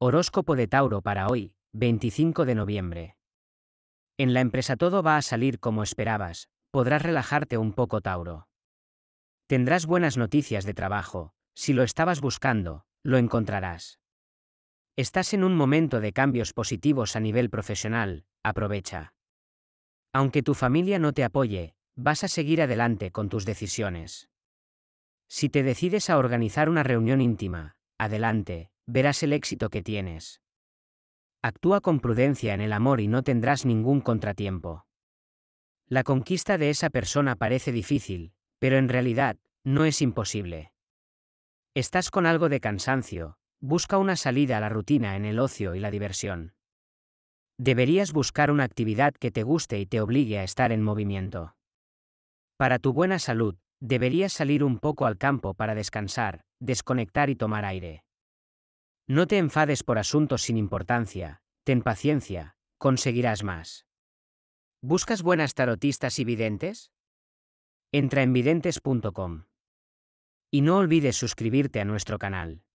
Horóscopo de Tauro para hoy, 25 de noviembre. En la empresa todo va a salir como esperabas, podrás relajarte un poco Tauro. Tendrás buenas noticias de trabajo, si lo estabas buscando, lo encontrarás. Estás en un momento de cambios positivos a nivel profesional, aprovecha. Aunque tu familia no te apoye, vas a seguir adelante con tus decisiones. Si te decides a organizar una reunión íntima, adelante, verás el éxito que tienes. Actúa con prudencia en el amor y no tendrás ningún contratiempo. La conquista de esa persona parece difícil, pero en realidad, no es imposible. Estás con algo de cansancio, busca una salida a la rutina en el ocio y la diversión. Deberías buscar una actividad que te guste y te obligue a estar en movimiento. Para tu buena salud, deberías salir un poco al campo para descansar, desconectar y tomar aire. No te enfades por asuntos sin importancia, ten paciencia, conseguirás más. ¿Buscas buenas tarotistas y videntes? Entra en videntes.com. Y no olvides suscribirte a nuestro canal.